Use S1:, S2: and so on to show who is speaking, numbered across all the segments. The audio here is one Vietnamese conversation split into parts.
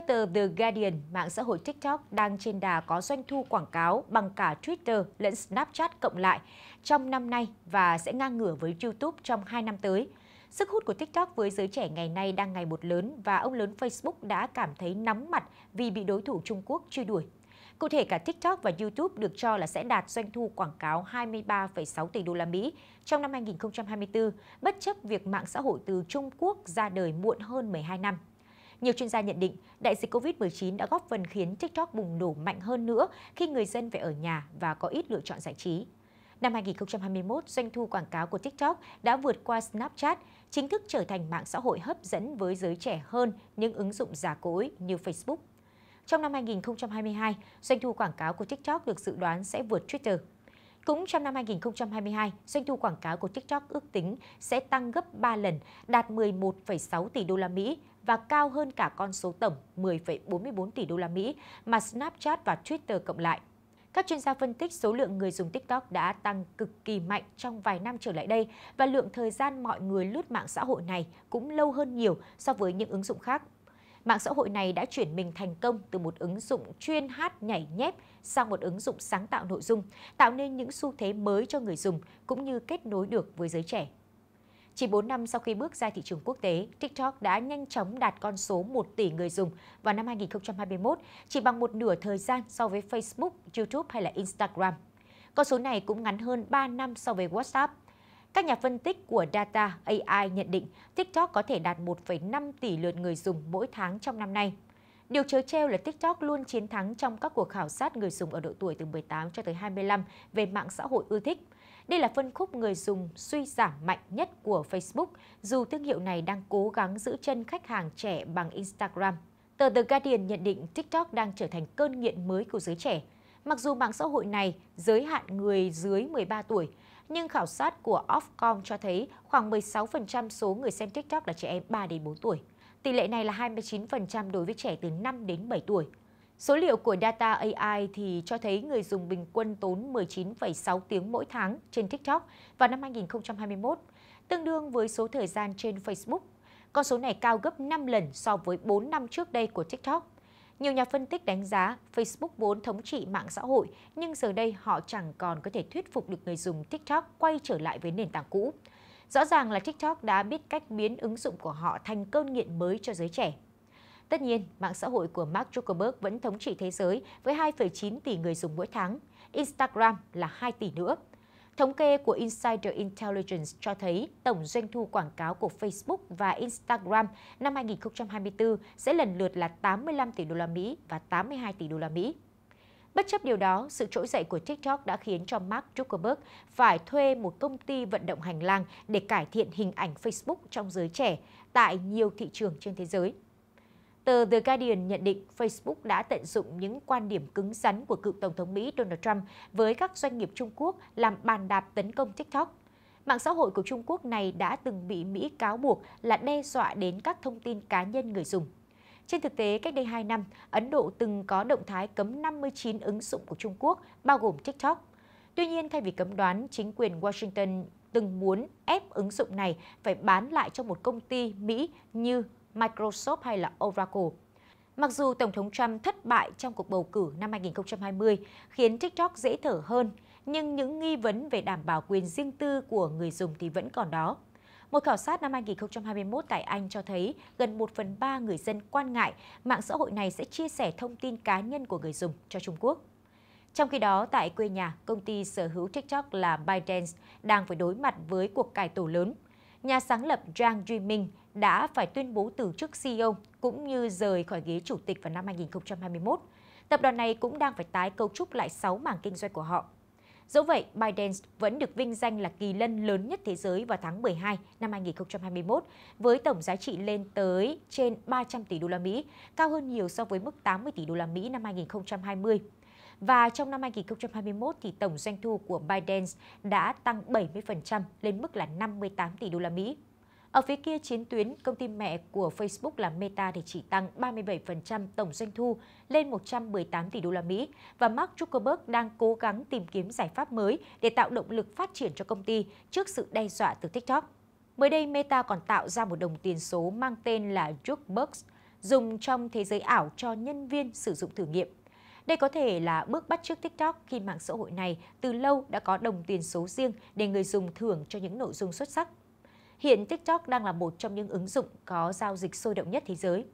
S1: Theo tờ The Guardian, mạng xã hội TikTok đang trên đà có doanh thu quảng cáo bằng cả Twitter lẫn Snapchat cộng lại trong năm nay và sẽ ngang ngửa với YouTube trong 2 năm tới. Sức hút của TikTok với giới trẻ ngày nay đang ngày một lớn và ông lớn Facebook đã cảm thấy nóng mặt vì bị đối thủ Trung Quốc truy đuổi. Cụ thể cả TikTok và YouTube được cho là sẽ đạt doanh thu quảng cáo 23,6 tỷ đô la Mỹ trong năm 2024, bất chấp việc mạng xã hội từ Trung Quốc ra đời muộn hơn 12 năm. Nhiều chuyên gia nhận định, đại dịch COVID-19 đã góp phần khiến TikTok bùng nổ mạnh hơn nữa khi người dân phải ở nhà và có ít lựa chọn giải trí. Năm 2021, doanh thu quảng cáo của TikTok đã vượt qua Snapchat, chính thức trở thành mạng xã hội hấp dẫn với giới trẻ hơn những ứng dụng già cỗi như Facebook. Trong năm 2022, doanh thu quảng cáo của TikTok được dự đoán sẽ vượt Twitter. Cũng trong năm 2022, doanh thu quảng cáo của TikTok ước tính sẽ tăng gấp 3 lần, đạt 11,6 tỷ đô la Mỹ và cao hơn cả con số tổng 10,44 tỷ đô la Mỹ mà Snapchat và Twitter cộng lại. Các chuyên gia phân tích số lượng người dùng TikTok đã tăng cực kỳ mạnh trong vài năm trở lại đây và lượng thời gian mọi người lướt mạng xã hội này cũng lâu hơn nhiều so với những ứng dụng khác. Mạng xã hội này đã chuyển mình thành công từ một ứng dụng chuyên hát nhảy nhép sang một ứng dụng sáng tạo nội dung, tạo nên những xu thế mới cho người dùng cũng như kết nối được với giới trẻ. Chỉ 4 năm sau khi bước ra thị trường quốc tế, TikTok đã nhanh chóng đạt con số 1 tỷ người dùng vào năm 2021, chỉ bằng một nửa thời gian so với Facebook, YouTube hay là Instagram. Con số này cũng ngắn hơn 3 năm so với WhatsApp các nhà phân tích của Data AI nhận định TikTok có thể đạt 1,5 tỷ lượt người dùng mỗi tháng trong năm nay. Điều chớ treo là TikTok luôn chiến thắng trong các cuộc khảo sát người dùng ở độ tuổi từ 18 cho tới 25 về mạng xã hội ưa thích. Đây là phân khúc người dùng suy giảm mạnh nhất của Facebook, dù thương hiệu này đang cố gắng giữ chân khách hàng trẻ bằng Instagram. Tờ The Guardian nhận định TikTok đang trở thành cơn nghiện mới của giới trẻ. Mặc dù mạng xã hội này giới hạn người dưới 13 tuổi, nhưng khảo sát của Ofcom cho thấy khoảng 16% số người xem TikTok là trẻ em 3 đến 4 tuổi. Tỷ lệ này là 29% đối với trẻ từ 5 đến 7 tuổi. Số liệu của Data AI thì cho thấy người dùng bình quân tốn 19,6 tiếng mỗi tháng trên TikTok vào năm 2021, tương đương với số thời gian trên Facebook. Con số này cao gấp 5 lần so với 4 năm trước đây của TikTok. Nhiều nhà phân tích đánh giá Facebook vốn thống trị mạng xã hội, nhưng giờ đây họ chẳng còn có thể thuyết phục được người dùng TikTok quay trở lại với nền tảng cũ. Rõ ràng là TikTok đã biết cách biến ứng dụng của họ thành cơn nghiện mới cho giới trẻ. Tất nhiên, mạng xã hội của Mark Zuckerberg vẫn thống trị thế giới với 2,9 tỷ người dùng mỗi tháng. Instagram là 2 tỷ nữa. Thống kê của Insider Intelligence cho thấy tổng doanh thu quảng cáo của Facebook và Instagram năm 2024 sẽ lần lượt là 85 tỷ đô la Mỹ và 82 tỷ đô la Mỹ. Bất chấp điều đó, sự trỗi dậy của TikTok đã khiến cho Mark Zuckerberg phải thuê một công ty vận động hành lang để cải thiện hình ảnh Facebook trong giới trẻ tại nhiều thị trường trên thế giới. Tờ The Guardian nhận định Facebook đã tận dụng những quan điểm cứng rắn của cựu Tổng thống Mỹ Donald Trump với các doanh nghiệp Trung Quốc làm bàn đạp tấn công TikTok. Mạng xã hội của Trung Quốc này đã từng bị Mỹ cáo buộc là đe dọa đến các thông tin cá nhân người dùng. Trên thực tế, cách đây 2 năm, Ấn Độ từng có động thái cấm 59 ứng dụng của Trung Quốc, bao gồm TikTok. Tuy nhiên, thay vì cấm đoán, chính quyền Washington từng muốn ép ứng dụng này phải bán lại cho một công ty Mỹ như Microsoft hay là Oracle. Mặc dù Tổng thống Trump thất bại trong cuộc bầu cử năm 2020 khiến TikTok dễ thở hơn, nhưng những nghi vấn về đảm bảo quyền riêng tư của người dùng thì vẫn còn đó. Một khảo sát năm 2021 tại Anh cho thấy gần 1 phần 3 người dân quan ngại mạng xã hội này sẽ chia sẻ thông tin cá nhân của người dùng cho Trung Quốc. Trong khi đó, tại quê nhà, công ty sở hữu TikTok là ByteDance đang phải đối mặt với cuộc cải tổ lớn – nhà sáng lập Zhang Jiming đã phải tuyên bố từ chức CEO cũng như rời khỏi ghế chủ tịch vào năm 2021. Tập đoàn này cũng đang phải tái cấu trúc lại 6 mảng kinh doanh của họ. Dẫu vậy, Biden vẫn được vinh danh là kỳ lân lớn nhất thế giới vào tháng 12 năm 2021 với tổng giá trị lên tới trên 300 tỷ đô la Mỹ, cao hơn nhiều so với mức 80 tỷ đô la Mỹ năm 2020. Và trong năm 2021 thì tổng doanh thu của Biden đã tăng 70% lên mức là 58 tỷ đô la Mỹ. Ở phía kia chiến tuyến, công ty mẹ của Facebook là Meta thì chỉ tăng 37% tổng doanh thu lên 118 tỷ đô la Mỹ và Mark Zuckerberg đang cố gắng tìm kiếm giải pháp mới để tạo động lực phát triển cho công ty trước sự đe dọa từ TikTok. Mới đây, Meta còn tạo ra một đồng tiền số mang tên là Jukebox, dùng trong thế giới ảo cho nhân viên sử dụng thử nghiệm. Đây có thể là bước bắt chước TikTok khi mạng xã hội này từ lâu đã có đồng tiền số riêng để người dùng thưởng cho những nội dung xuất sắc. Hiện TikTok đang là một trong những ứng dụng có giao dịch sôi động nhất thế giới.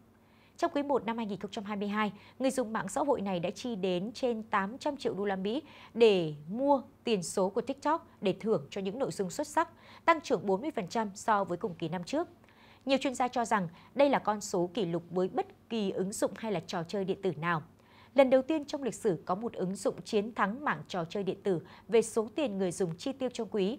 S1: Trong quý 1 năm 2022, người dùng mạng xã hội này đã chi đến trên 800 triệu đô la Mỹ để mua tiền số của TikTok để thưởng cho những nội dung xuất sắc, tăng trưởng 40% so với cùng kỳ năm trước. Nhiều chuyên gia cho rằng đây là con số kỷ lục với bất kỳ ứng dụng hay là trò chơi điện tử nào lần đầu tiên trong lịch sử có một ứng dụng chiến thắng mảng trò chơi điện tử về số tiền người dùng chi tiêu trong quý.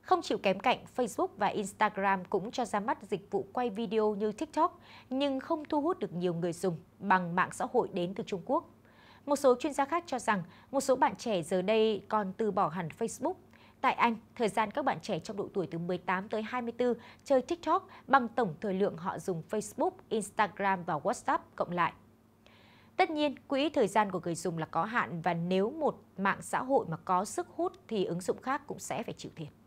S1: Không chịu kém cạnh, Facebook và Instagram cũng cho ra mắt dịch vụ quay video như TikTok, nhưng không thu hút được nhiều người dùng bằng mạng xã hội đến từ Trung Quốc. Một số chuyên gia khác cho rằng một số bạn trẻ giờ đây còn từ bỏ hẳn Facebook. Tại Anh, thời gian các bạn trẻ trong độ tuổi từ 18 tới 24 chơi TikTok bằng tổng thời lượng họ dùng Facebook, Instagram và WhatsApp cộng lại. Tất nhiên, quỹ thời gian của người dùng là có hạn và nếu một mạng xã hội mà có sức hút thì ứng dụng khác cũng sẽ phải chịu thiệt.